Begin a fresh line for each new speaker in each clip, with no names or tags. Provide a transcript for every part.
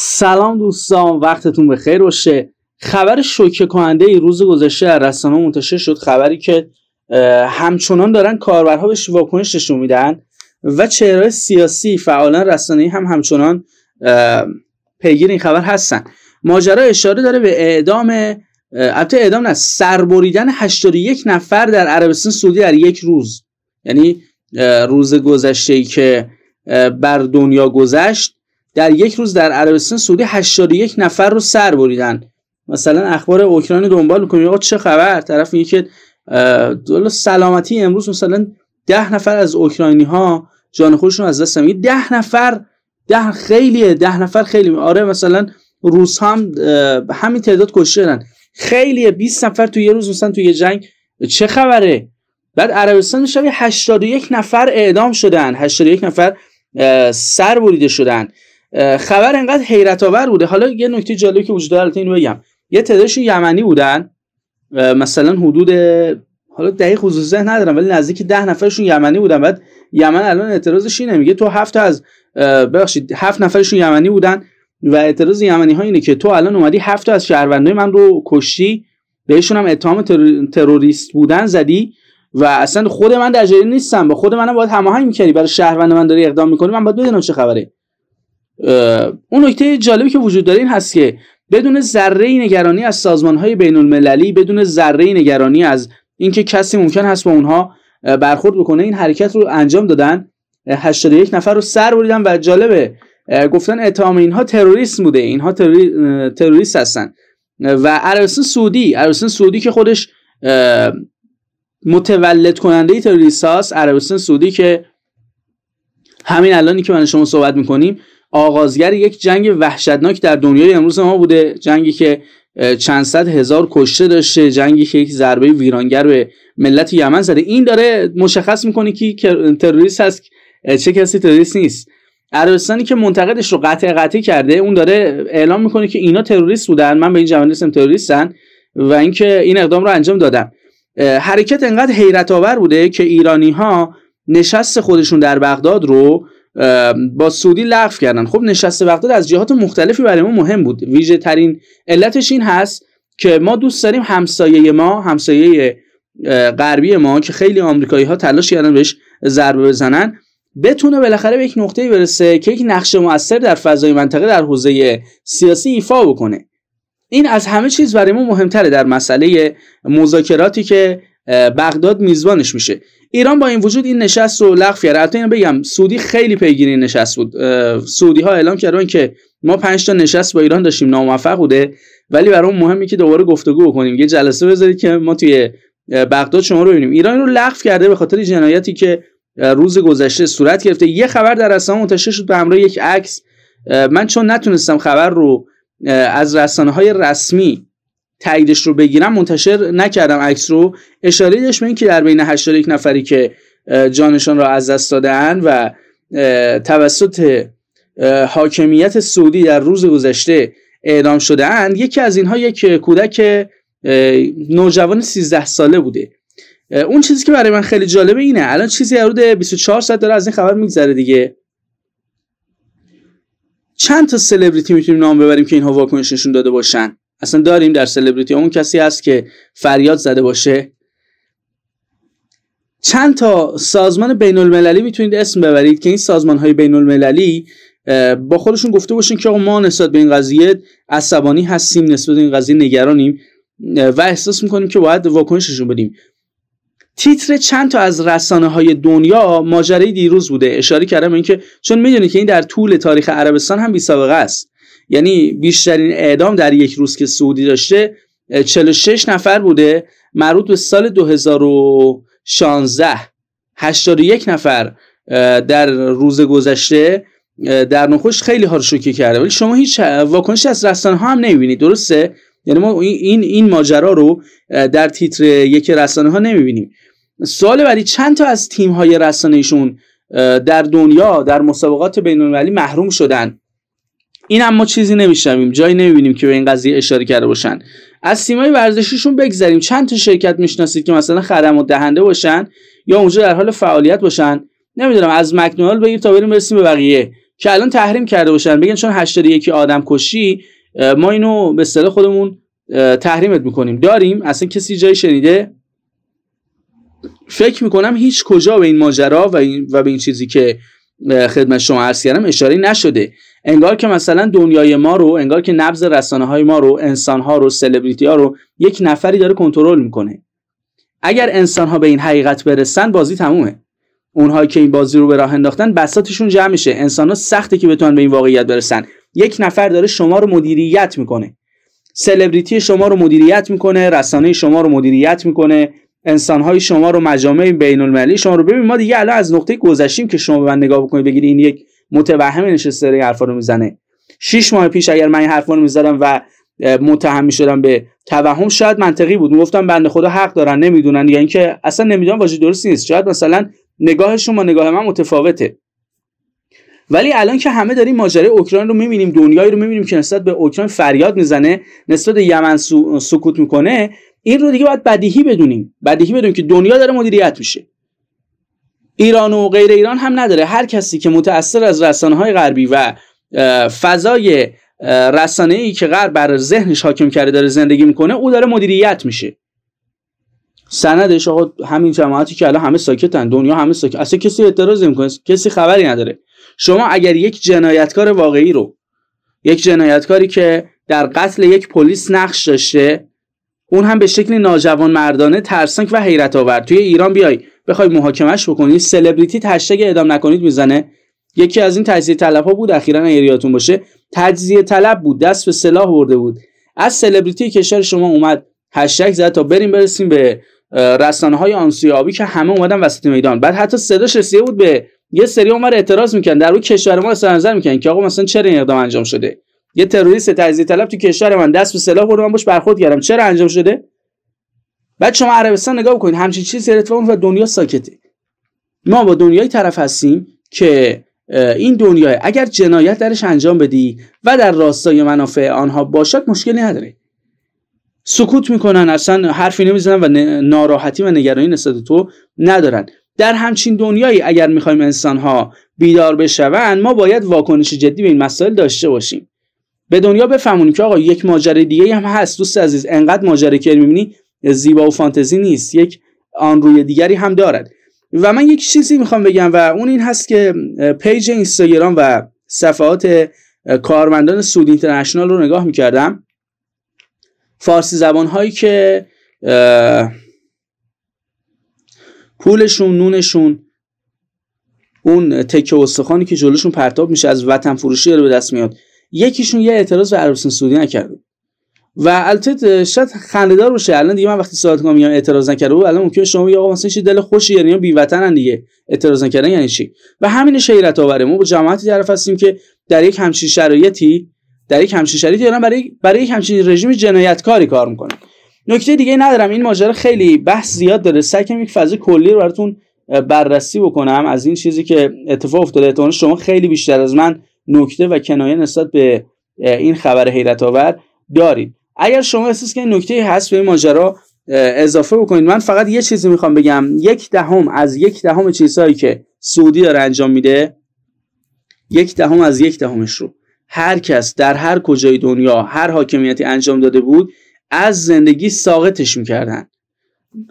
سلام دوستان وقتتون به خیر باشه خبر شوکه کننده ای روز گذشته در رسانه منتشر شد خبری که همچنان دارن کاربرها بهش واکنش نشون میدن و چهره سیاسی فعالان رسانه هم همچنان پیگیر این خبر هستن ماجرا اشاره داره به اعدام البته اعدام نه سربریدن 81 نفر در عربستان سعودی در یک روز یعنی روز گذشته ای که بر دنیا گذشت در یک روز در عربستان سعودی 81 نفر رو سر بریدن مثلا اخبار اوکراین دنبال میکنی آقا چه خبر طرف میگه که دل سلامتی امروز مثلا 10 نفر از اوکراینی ها جان خودشون از دست میگه 10 نفر ده خیلیه ده نفر خیلی آره مثلا روس هم همین تعداد شدن خیلیه 20 نفر تو یه روز مثلا تو یه جنگ چه خبره بعد عربستان میشه 81 نفر اعدام شدن 81 نفر سر بریده شدن خبر انقدر حیرت آور بوده حالا یه نکته جالبی که وجود داره اینو بگم یه تعدادشون یمنی بودن مثلا حدود حالا دقیق حضور ذهن ندارم ولی نزدیک ده نفرشون یمنی بودن بعد یمن الان اعتراضش اینه میگه تو هفت از ببخشید هفت نفرشون یمنی بودن و اعتراض یمنی ها اینه که تو الان اومدی هفت از شهروندای من رو کشتی بهشون هم اتهام تروریست بودن زدی و اصلا خود من در جریان نیستم با خود منم باید هماهنگ میکنی برای شهروند من داری اقدام میکنی من باید بدونم چه خبره اون نکته جالبی که وجود داره این هست که بدون ذره نگرانی از سازمان های بین المللی بدون ذره نگرانی از اینکه کسی ممکن هست با اونها برخورد بکنه این حرکت رو انجام دادن 81 نفر رو سر بریدن و جالبه گفتن اتهام اینها تروریسم بوده اینها تروری... تروریست هستن و عربستان سعودی عربستان سعودی که خودش متولد کننده تروریست هاست عربستان سعودی که همین الانی که من شما صحبت میکنیم آغازگر یک جنگ وحشتناک در دنیای امروز ما بوده جنگی که چند صد هزار کشته داشته جنگی که یک ضربه ویرانگر به ملت یمن زده این داره مشخص میکنه که تروریست هست چه کسی تروریست نیست عربستانی که منتقدش رو قطع قطع کرده اون داره اعلام میکنه که اینا تروریست بودن من به این جوان نیستم تروریستن و اینکه این اقدام رو انجام دادم حرکت انقدر حیرت آور بوده که ایرانی ها نشست خودشون در بغداد رو با سعودی لغو کردن خب نشست بغداد از جهات مختلفی برای ما مهم بود ویژه ترین علتش این هست که ما دوست داریم همسایه ما همسایه غربی ما که خیلی آمریکایی ها تلاش کردن بهش ضربه بزنن بتونه بالاخره به یک نقطه برسه که یک نقش موثر در فضای منطقه در حوزه سیاسی ایفا بکنه این از همه چیز برای ما مهمتره در مسئله مذاکراتی که بغداد میزبانش میشه ایران با این وجود این نشست رو لغو کرد حتی اینو بگم سعودی خیلی پیگیر این نشست بود سعودی ها اعلام کردن که ما 5 تا نشست با ایران داشتیم ناموفق بوده ولی اون مهمی که دوباره گفتگو کنیم یه جلسه بذارید که ما توی بغداد شما رو ببینیم ایران رو لغو کرده به خاطر جنایتی که روز گذشته صورت گرفته یه خبر در رسانه منتشر شد به همراه یک عکس من چون نتونستم خبر رو از رسانه های رسمی تاییدش رو بگیرم منتشر نکردم عکس رو اشاره داشت به اینکه در بین 81 نفری که جانشان را از دست دادن و توسط حاکمیت سعودی در روز گذشته اعدام شده اند یکی از اینها یک کودک نوجوان 13 ساله بوده اون چیزی که برای من خیلی جالبه اینه الان چیزی حدود 24 ساعت داره از این خبر میگذره دیگه چند تا سلبریتی میتونیم نام ببریم که اینها واکنش نشون داده باشن اصلا داریم در سلبریتی اون کسی هست که فریاد زده باشه چند تا سازمان بین المللی میتونید اسم ببرید که این سازمان های بین المللی با خودشون گفته باشین که ما نسبت به این قضیه عصبانی هستیم نسبت به این قضیه نگرانیم و احساس میکنیم که باید واکنششون بدیم تیتر چند تا از رسانه های دنیا ماجرای دیروز بوده اشاره کردم اینکه چون میدونید که این در طول تاریخ عربستان هم بی سابقه است یعنی بیشترین اعدام در یک روز که سعودی داشته 46 نفر بوده مربوط به سال 2016 81 نفر در روز گذشته در نخوش خیلی ها رو کرده ولی شما هیچ واکنشی از رسانه ها هم نمیبینید درسته یعنی ما این این ماجرا رو در تیتر یک رسانه ها نمیبینیم سوال بعدی چند تا از تیم های رسانه ایشون در دنیا در مسابقات بین المللی محروم شدن این اما چیزی نمیشنویم جایی نمیبینیم که به این قضیه اشاره کرده باشن از سیمای ورزشیشون بگذریم چند تا شرکت میشناسید که مثلا و دهنده باشن یا اونجا در حال فعالیت باشن نمیدونم از مکنال بگیر تا بریم برسیم به بقیه که الان تحریم کرده باشن بگن چون 81 آدم کشی ما اینو به خودمون تحریمت میکنیم داریم اصلا کسی جای شنیده فکر میکنم هیچ کجا به این ماجرا و, و به این چیزی که خدمت شما عرض کردم اشاره نشده انگار که مثلا دنیای ما رو انگار که نبض رسانه های ما رو انسان ها رو سلبریتی ها رو یک نفری داره کنترل میکنه اگر انسان ها به این حقیقت برسن بازی تمومه اونهایی که این بازی رو به راه انداختن بساتشون جمع میشه انسان ها سخته که بتونن به این واقعیت برسن یک نفر داره شما رو مدیریت میکنه سلبریتی شما رو مدیریت میکنه رسانه شما رو مدیریت میکنه انسانهای شما رو مجامع بین المللی شما رو ببین ما دیگه الان از نقطه گذشتیم که شما به من نگاه بکنید بگید این یک متوهم نشسته این حرفا رو میزنه 6 ماه پیش اگر من این حرفا رو میزدم و متهم میشدم به توهم شاید منطقی بود میگفتم بنده خدا حق دارن نمیدونن یا یعنی اینکه اصلا نمیدونن واژه درست نیست شاید مثلا نگاه شما نگاه من متفاوته ولی الان که همه داریم ماجرای اوکراین رو می‌بینیم دنیایی رو می‌بینیم که نسبت به اوکراین فریاد میزنه نسبت به یمن سکوت میکنه این رو دیگه باید بدیهی بدونیم بدیهی بدونیم که دنیا داره مدیریت میشه ایران و غیر ایران هم نداره هر کسی که متاثر از رسانه های غربی و فضای رسانه ای که غرب بر ذهنش حاکم کرده داره زندگی میکنه او داره مدیریت میشه سندش آقا همین جماعتی که الان همه ساکتن دنیا همه ساکت اصلا کسی اعتراض نمیکنه کسی خبری نداره شما اگر یک جنایتکار واقعی رو یک جنایتکاری که در قتل یک پلیس نقش داشته اون هم به شکل ناجوان مردانه ترسنک و حیرت آور توی ایران بیای بخوای محاکمش بکنی سلبریتی هشتگ اعدام نکنید میزنه یکی از این تجزیه طلب ها بود اخیرا ایریاتون باشه تجزیه طلب بود دست به سلاح برده بود از سلبریتی کشور شما اومد هشتگ زد تا بریم برسیم به رسانه های آنسیابی که همه اومدن وسط میدان بعد حتی صداش رسیده بود به یه سری عمر اعتراض میکنن در روی کشور ما میکنن که آقا مثلا چرا این اقدام انجام شده یه تروریست تجزیه طلب تو کشور من دست به سلاح برد من باش برخورد کردم چرا انجام شده بعد شما عربستان نگاه بکنید همچین چیزی اتفاق و دنیا ساکته ما با دنیای طرف هستیم که این دنیای اگر جنایت درش انجام بدی و در راستای منافع آنها باشد مشکلی نداره سکوت میکنن اصلا حرفی نمیزنن و ناراحتی و نگرانی نسبت تو ندارن در همچین دنیایی اگر میخوایم ها بیدار بشوند ما باید واکنش جدی به این مسائل داشته باشیم به دنیا بفهمونی که آقا یک ماجرای دیگه هم هست دوست عزیز انقدر ماجرای که میبینی زیبا و فانتزی نیست یک آن روی دیگری هم دارد و من یک چیزی میخوام بگم و اون این هست که پیج اینستاگرام و صفحات کارمندان سود اینترنشنال رو نگاه میکردم فارسی زبان هایی که پولشون نونشون اون تکه استخوانی که جلوشون پرتاب میشه از وطن فروشی رو به دست میاد یکیشون یه اعتراض به عربستان سعودی نکرده و البته شاید خنده‌دار باشه الان دیگه من وقتی سوال کنم میگم اعتراض نکرده و الان ممکنه شما بگید آقا مثلا چه دل خوشی یعنی بی وطنن دیگه اعتراض نکردن یعنی چی و همین شیرت آوره ما با جماعتی طرف هستیم که در یک همچین شرایطی در یک همچین شرایطی دارن برای برای یک همچین رژیم جنایتکاری کار میکنن نکته دیگه ندارم این ماجرا خیلی بحث زیاد داره سعی یک فاز کلی رو براتون بررسی بکنم از این چیزی که اتفاق افتاده شما خیلی بیشتر از من نکته و کنایه نسبت به این خبر حیرت آور دارید اگر شما احساس که نکته هست به این ماجرا اضافه بکنید من فقط یه چیزی میخوام بگم یک دهم از یک دهم چیزهایی که سعودی داره انجام میده یک دهم از یک دهمش رو هر کس در هر کجای دنیا هر حاکمیتی انجام داده بود از زندگی ساقطش میکردن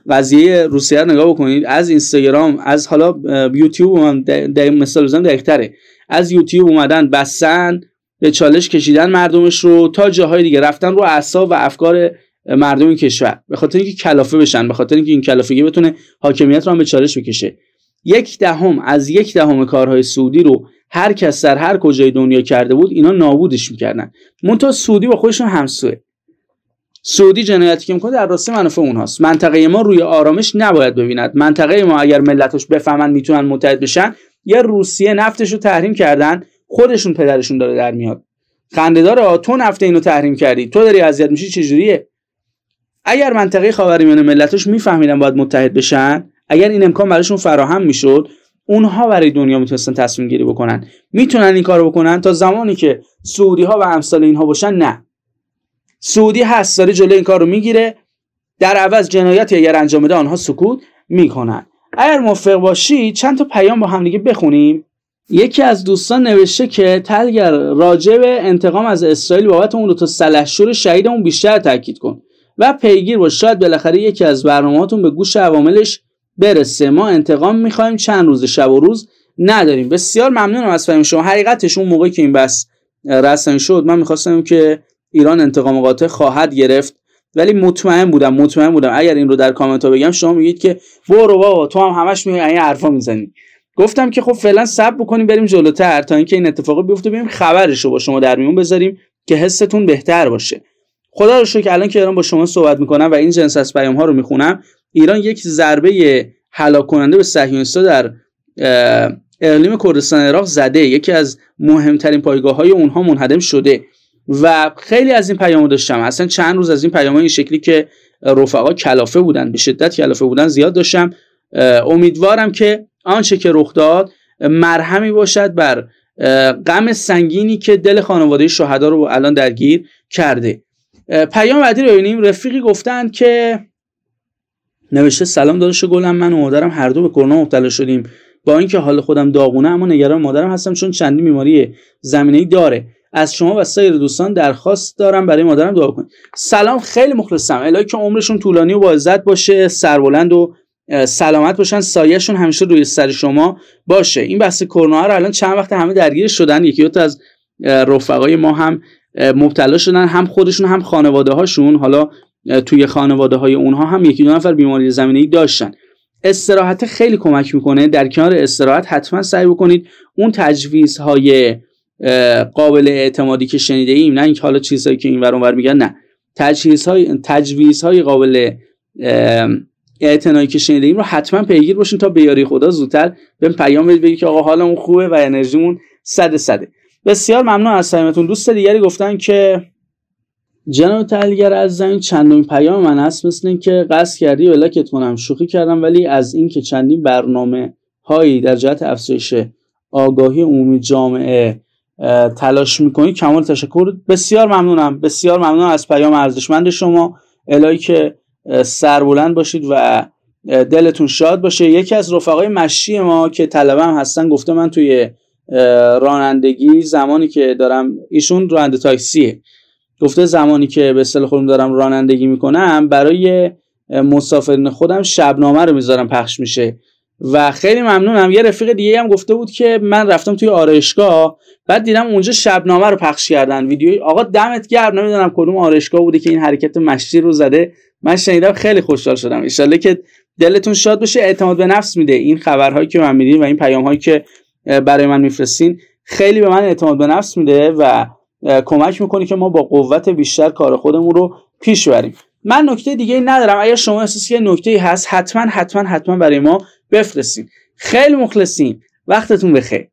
قضیه روسیه رو نگاه بکنید از اینستاگرام از حالا یوتیوب من در مثال بزنم دقیقتره از یوتیوب اومدن بسن به چالش کشیدن مردمش رو تا جاهای دیگه رفتن رو اعصاب و افکار مردم این کشور به خاطر اینکه کلافه بشن به خاطر اینکه این کلافگی بتونه حاکمیت رو هم به چالش بکشه یک دهم از یک دهم کارهای سعودی رو هر کس در هر کجای دنیا کرده بود اینا نابودش میکردن منتها سعودی با خودشون همسوه سعودی جنایتی که میکنه در راستای منافع اونهاست منطقه ما روی آرامش نباید ببیند منطقه ما اگر ملتش بفهمن میتونن متحد بشن یا روسیه نفتش رو تحریم کردن خودشون پدرشون داره در میاد خندهدار تو نفت اینو تحریم کردی تو داری اذیت میشی چجوریه اگر منطقه خاورمیانه ملتش میفهمیدن باید متحد بشن اگر این امکان براشون فراهم میشد اونها برای دنیا میتونستن تصمیم گیری بکنن میتونن این کارو بکنن تا زمانی که سعودی ها و امثال اینها باشن نه سعودی هست داره جلو این کار رو میگیره در عوض جنایتی اگر انجام بده آنها سکوت میکنن اگر موفق باشی چند تا پیام با هم دیگه بخونیم یکی از دوستان نوشته که تلگر راجع انتقام از اسرائیل بابت اون دو تا سلحشور شهید اون بیشتر تاکید کن و پیگیر باش شاید بالاخره یکی از برنامهاتون به گوش عواملش برسه ما انتقام میخوایم چند روز شب و روز نداریم بسیار ممنونم از فهم شما حقیقتش اون موقعی که این بس رسن شد من میخواستم که ایران انتقام قاطع خواهد گرفت ولی مطمئن بودم مطمئن بودم اگر این رو در کامنت ها بگم شما میگید که برو بابا تو هم همش میای این حرفا میزنی گفتم که خب فعلا سب بکنیم بریم جلوتر تا اینکه این اتفاق بیفته ببینیم خبرش رو با شما در میون بذاریم که حستون بهتر باشه خدا رو شکر الان که ایران با شما صحبت میکنم و این جنس از پیام ها رو میخونم ایران یک ضربه هلاک کننده به در اقلیم کردستان عراق زده یکی از مهمترین پایگاه های اونها منهدم شده و خیلی از این پیامو داشتم اصلا چند روز از این پیامو این شکلی که رفقا کلافه بودن به شدت کلافه بودن زیاد داشتم امیدوارم که آنچه که رخ داد مرهمی باشد بر غم سنگینی که دل خانواده شهدا رو الان درگیر کرده پیام بعدی رو ببینیم رفیقی گفتن که نوشته سلام داداش گلم من و مادرم هر دو به کرونا مبتلا شدیم با اینکه حال خودم داغونه اما نگران مادرم هستم چون چندی بیماری زمینه‌ای داره از شما و سایر دوستان درخواست دارم برای مادرم دعا کنید سلام خیلی مخلصم الهی که عمرشون طولانی و با باشه سربلند و سلامت باشن سایهشون همیشه روی سر شما باشه این بحث کرونا رو الان چند وقت همه درگیر شدن یکی دو از رفقای ما هم مبتلا شدن هم خودشون هم خانواده هاشون حالا توی خانواده های اونها هم یکی دو نفر بیماری زمینه ای داشتن استراحت خیلی کمک میکنه در کنار استراحت حتما سعی بکنید اون تجویزهای قابل اعتمادی که شنیده ایم نه اینکه حالا چیزهایی که این ور میگن نه تجهیزهای تجویزهای قابل اعتنایی که شنیده ایم رو حتما پیگیر باشین تا بیاری خدا زودتر به پیام بدید بگید که آقا اون خوبه و انرژیمون صد صده بسیار ممنون از صمیمتون دوست دیگری گفتن که جناب تحلیلگر از زمین چندمین پیام من هست مثل اینکه قصد کردی بلاکت کنم شوخی کردم ولی از اینکه چندین برنامه هایی در جهت افزایش آگاهی عمومی جامعه تلاش میکنید کمال تشکر بسیار ممنونم بسیار ممنونم از پیام ارزشمند شما الهی که سربلند باشید و دلتون شاد باشه یکی از رفقای مشی ما که طلبه هم هستن گفته من توی رانندگی زمانی که دارم ایشون راننده تاکسیه گفته زمانی که به سل خودم دارم رانندگی میکنم برای مسافرین خودم شبنامه رو میذارم پخش میشه و خیلی ممنونم یه رفیق دیگه هم گفته بود که من رفتم توی آرایشگاه بعد دیدم اونجا شبنامه رو پخش کردن ویدیو آقا دمت گرم نمیدونم کدوم آرایشگاه بوده که این حرکت مشتی رو زده من شنیدم خیلی خوشحال شدم ان که دلتون شاد بشه اعتماد به نفس میده این خبرهایی که من میدین و این پیامهایی که برای من میفرستین خیلی به من اعتماد به نفس میده و کمک میکنه که ما با قوت بیشتر کار خودمون رو پیش بریم من نکته دیگه ندارم اگر شما احساس که نکته ای هست حتما حتما حتما برای ما بفرستین خیلی مخلصیم وقتتون بخیر